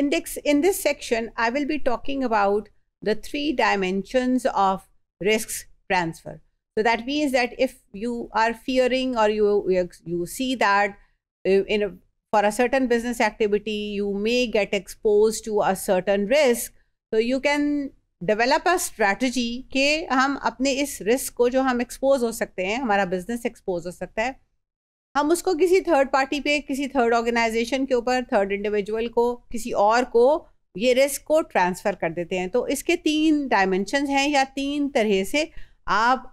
In this, in this section, I will be talking about the three dimensions of risks transfer. So that means that if you are fearing or you, you see that uh, in a, for a certain business activity, you may get exposed to a certain risk. So you can develop a strategy. कि हम अपने इस risk को जो हम expose हो सकते हैं हमारा बिजनेस एक्सपोज हो सकता है हम उसको किसी थर्ड पार्टी पे किसी थर्ड ऑर्गेनाइजेशन के ऊपर थर्ड इंडिविजुअल को किसी और को ये रिस्क को ट्रांसफ़र कर देते हैं तो इसके तीन डायमेंशन हैं या तीन तरह से आप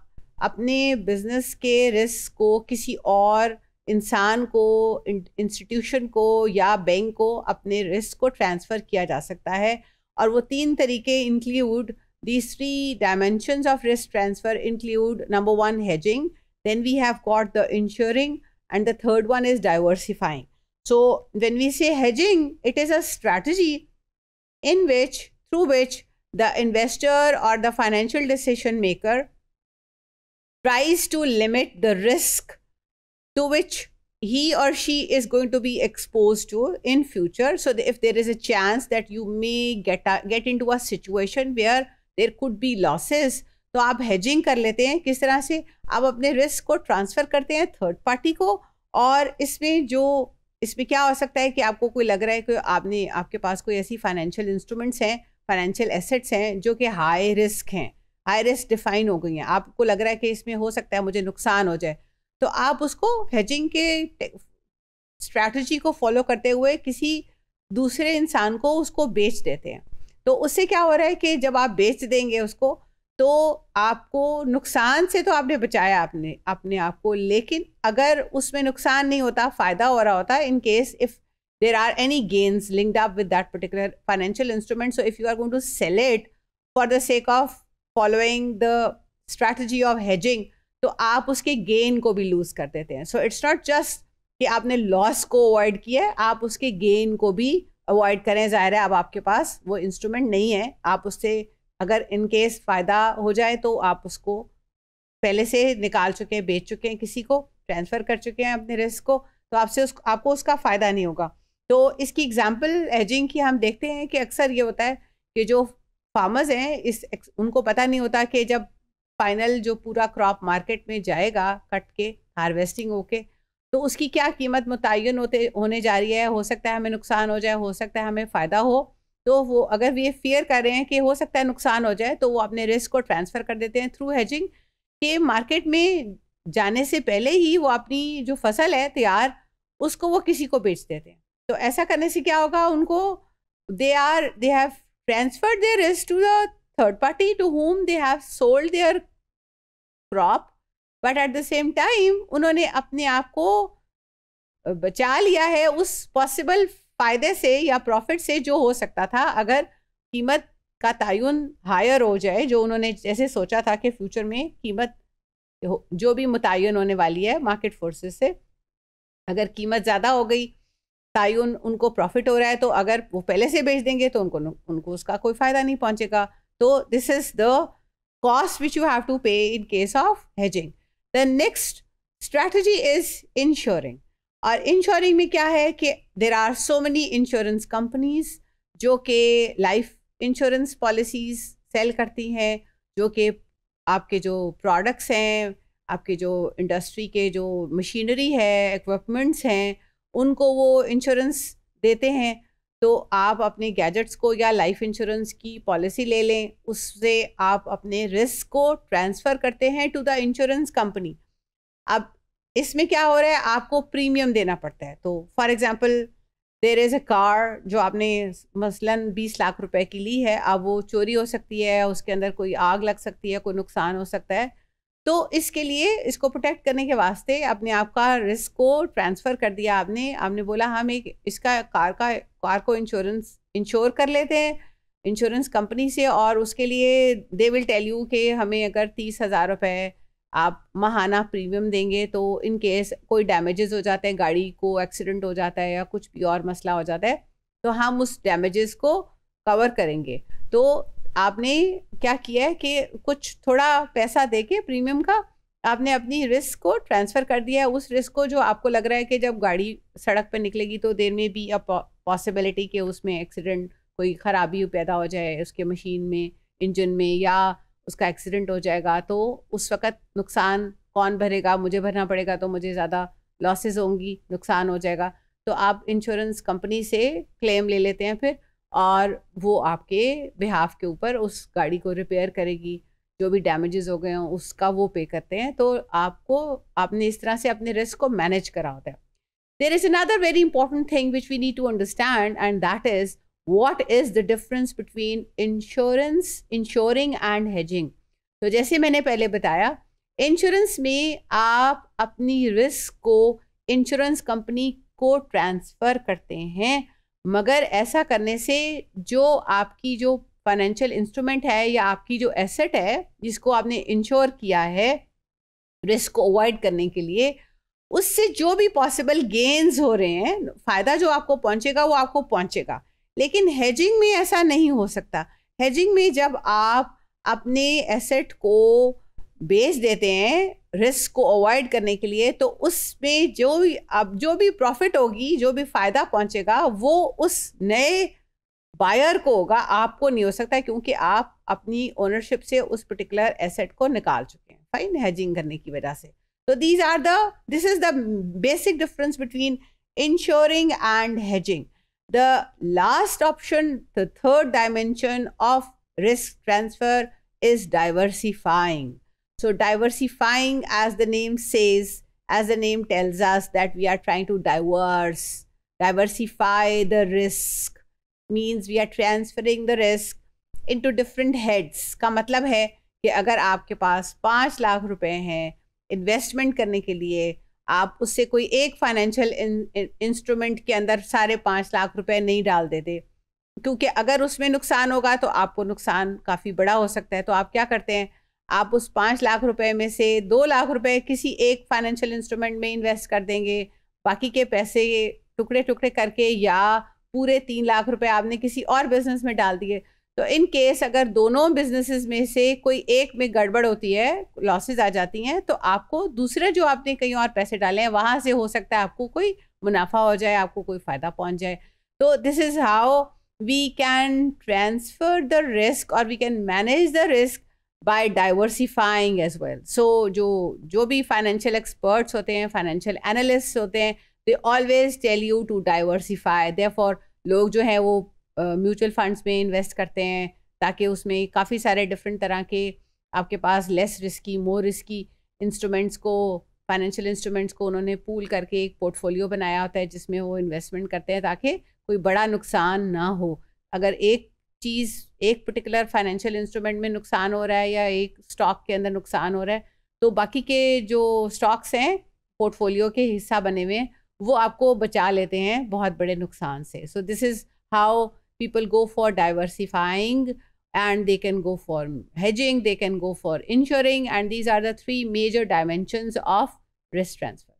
अपने बिजनेस के रिस्क को किसी और इंसान को इंस्टीट्यूशन को या बैंक को अपने रिस्क को ट्रांसफ़र किया जा सकता है और वो तीन तरीके include these three dimension of risk transfer include number one hedging then we have got the insuring And the third one is diversifying. So when we say hedging, it is a strategy in which, through which the investor or the financial decision maker tries to limit the risk to which he or she is going to be exposed to in future so if there is a chance that you may get a, get into a situation where there could be losses तो आप hedging कर लेते हैं किस तरह से आप अपने रिस्क को ट्रांसफ़र करते हैं थर्ड पार्टी को और इसमें जो इसमें क्या हो सकता है कि आपको कोई लग रहा है कि आपने आपके पास कोई ऐसी फाइनेंशियल इंस्ट्रूमेंट्स हैं फाइनेंशियल एसेट्स हैं जो कि हाई रिस्क हैं हाई रिस्क डिफाइन हो गई हैं आपको लग रहा है कि इसमें हो सकता है मुझे नुकसान हो जाए तो आप उसको हेजिंग के स्ट्रैटी को फॉलो करते हुए किसी दूसरे इंसान को उसको बेच देते हैं तो उससे क्या हो रहा है कि जब आप बेच देंगे उसको तो आपको नुकसान से तो आपने बचाया आपने अपने आप को लेकिन अगर उसमें नुकसान नहीं होता फ़ायदा हो रहा होता in case if there are any gains linked up with that particular financial instrument so if you are going to sell it for the sake of following the strategy of hedging तो आप उसके gain को भी loose कर देते हैं so it's not just कि आपने लॉस को अवॉइड किया है आप उसके गेन को भी अवॉइड करें ज़ाहिर है अब आपके पास वो इंस्ट्रूमेंट नहीं है आप उससे अगर इन केस फ़ायदा हो जाए तो आप उसको पहले से निकाल चुके हैं बेच चुके हैं किसी को ट्रांसफ़र कर चुके हैं अपने रिस्क को तो आपसे उस आपको उसका फ़ायदा नहीं होगा तो इसकी एग्जाम्पल हेजिंग की हम देखते हैं कि अक्सर ये होता है कि जो फार्मर्स हैं इस उनको पता नहीं होता कि जब फाइनल जो पूरा क्रॉप मार्केट में जाएगा कट के हारवेस्टिंग होके तो उसकी क्या कीमत मुतन होते होने जा रही है हो सकता है हमें नुकसान हो जाए हो सकता है हमें फ़ायदा हो तो वो अगर ये फेयर कर रहे हैं कि हो सकता है नुकसान हो जाए तो वो अपने रिस्क को ट्रांसफ़र कर देते हैं थ्रू हेजिंग के मार्केट में जाने से पहले ही वो अपनी जो फसल है तैयार उसको वो किसी को बेच देते हैं तो ऐसा करने से क्या होगा उनको they are they have transferred their risk to the third party to whom they have sold their crop but at the same time उन्होंने अपने आप को बचा लिया है उस पॉसिबल फ़ायदे से या प्रॉफिट से जो हो सकता था अगर कीमत का तयन हायर हो जाए जो उन्होंने जैसे सोचा था कि फ्यूचर में कीमत जो भी मुतन होने वाली है मार्केट फोर्सेस से अगर कीमत ज़्यादा हो गई तयन उनको प्रॉफिट हो रहा है तो अगर वो पहले से बेच देंगे तो उनको उनको उसका कोई फ़ायदा नहीं पहुँचेगा तो this is the cost which you have to pay in case of hedging the next strategy is insuring और इंश्योरिंग में क्या है कि there are so many insurance companies जो कि लाइफ इंश्योरेंस पॉलिसीज़ सेल करती हैं जो कि आपके जो प्रोडक्ट्स हैं आपके जो इंडस्ट्री के जो मशीनरी है इक्विपमेंट्स हैं उनको वो इंश्योरेंस देते हैं तो आप अपने गैजेट्स को या लाइफ इंश्योरेंस की पॉलिसी ले लें उससे आप अपने रिस्क को ट्रांसफ़र करते हैं टू द इंश्योरेंस कंपनी अब इसमें क्या हो रहा है आपको प्रीमियम देना पड़ता है तो for example there is a car जो आपने मसलन बीस लाख रुपए की ली है अब वो चोरी हो सकती है उसके अंदर कोई आग लग सकती है कोई नुकसान हो सकता है तो इसके लिए इसको प्रोटेक्ट करने के वास्ते अपने आप का रिस्क को ट्रांसफ़र कर दिया आपने आपने बोला हम हाँ, एक इसका कार का कार को इंश्योरेंस इंश्योर कर लेते हैं इंश्योरेंस कंपनी से और उसके लिए दे विल टेल यू कि हमें अगर तीस हज़ार रुपये आप महाना प्रीमियम देंगे तो इन केस कोई डैमेजेस हो जाते हैं गाड़ी को एक्सीडेंट हो जाता है या कुछ भी और मसला हो जाता है तो हम उस डैमेजेस को कवर करेंगे तो आपने क्या किया है कि कुछ थोड़ा पैसा दे के प्रीमियम का आपने अपनी रिस्क को ट्रांसफ़र कर दिया है उस रिस्क को जो आपको लग रहा है कि जब गाड़ी सड़क पर निकलेगी तो देर में भी अब पॉसिबिलिटी के उसमें एक्सीडेंट कोई ख़राबी पैदा हो जाए उसके मशीन में इंजन में या उसका एक्सीडेंट हो जाएगा तो उस वक़्त नुकसान कौन भरेगा मुझे भरना पड़ेगा तो मुझे ज़्यादा लॉसेस होंगी नुकसान हो जाएगा तो आप इंश्योरेंस कंपनी से क्लेम ले लेते हैं फिर और वो आपके बिहाफ के ऊपर उस गाड़ी को रिपेयर करेगी जो भी डैमेजेस हो गए हों उसका वो पे करते हैं तो आपको आपने इस तरह से अपने रिस्क को मैनेज करा होता है there is another very important thing which we need to understand and that is what is the difference between insurance insuring and hedging तो जैसे मैंने पहले बताया इंश्योरेंस में आप अपनी रिस्क को इंश्योरेंस कंपनी को ट्रांसफ़र करते हैं मगर ऐसा करने से जो आपकी जो फाइनेंशियल इंस्ट्रूमेंट है या आपकी जो एसेट है जिसको आपने इंश्योर किया है रिस्क को अवॉइड करने के लिए उससे जो भी पॉसिबल गेन्स हो रहे हैं फ़ायदा जो आपको पहुंचेगा वो आपको पहुंचेगा लेकिन हेजिंग में ऐसा नहीं हो सकता हेजिंग में जब आप अपने एसेट को बेच देते हैं रिस्क को अवॉइड करने के लिए तो उसमें जो भी अब जो भी प्रॉफिट होगी जो भी फ़ायदा पहुंचेगा वो उस नए बायर को होगा आपको नहीं हो सकता क्योंकि आप अपनी ओनरशिप से उस पर्टिकुलर एसेट को निकाल चुके हैं फाइन हैजिंग करने की वजह से तो these are the this is the basic difference between insuring and hedging The last option, the third dimension of risk transfer is diversifying. So diversifying as the name says, as the name tells us that we are trying to diverse, diversify the risk means we are transferring the risk into different heads. का मतलब है कि अगर आपके पास पाँच लाख रुपए हैं investment करने के लिए आप उससे कोई एक फाइनेंशियल इंस्ट्रूमेंट के अंदर साढ़े पाँच लाख रुपए नहीं डाल देते क्योंकि अगर उसमें नुकसान होगा तो आपको नुकसान काफ़ी बड़ा हो सकता है तो आप क्या करते हैं आप उस पाँच लाख रुपए में से दो लाख रुपए किसी एक फाइनेंशियल इंस्ट्रूमेंट में इन्वेस्ट कर देंगे बाकी के पैसे टुकड़े टुकड़े करके या पूरे तीन लाख रुपए आपने किसी और बिजनेस में डाल दिए तो इन केस अगर दोनों बिजनेसेस में से कोई एक में गड़बड़ होती है लॉसेज आ जाती हैं तो आपको दूसरे जो आपने कहीं और पैसे डाले हैं वहाँ से हो सकता है आपको कोई मुनाफा हो जाए आपको कोई फ़ायदा पहुँच जाए तो this is how we can transfer the risk और we can manage the risk by diversifying as well so जो जो भी फाइनेंशियल एक्सपर्ट्स होते हैं फाइनेंशियल एनालिस्ट होते हैं they always tell you to diversify they for लोग जो हैं वो म्यूचुअल फंड्स में इन्वेस्ट करते हैं ताकि उसमें काफ़ी सारे डिफरेंट तरह के आपके पास less risky more risky instruments को फाइनेंशियल इंस्ट्रूमेंट्स को उन्होंने पूल करके एक पोर्टफोलियो बनाया होता है जिसमें वो इन्वेस्टमेंट करते हैं ताकि कोई बड़ा नुकसान ना हो अगर एक चीज़ एक पर्टिकुलर फाइनेंशियल इंस्ट्रूमेंट में नुकसान हो रहा है या एक स्टॉक के अंदर नुकसान हो रहा है तो बाकी के जो स्टॉक्स हैं पोर्टफोलियो के हिस्सा बने हुए हैं वो आपको बचा लेते हैं बहुत बड़े नुकसान से so this is how people go for diversifying and they can go for hedging, they can go for insuring, and these are the three major dimensions of risk transfer.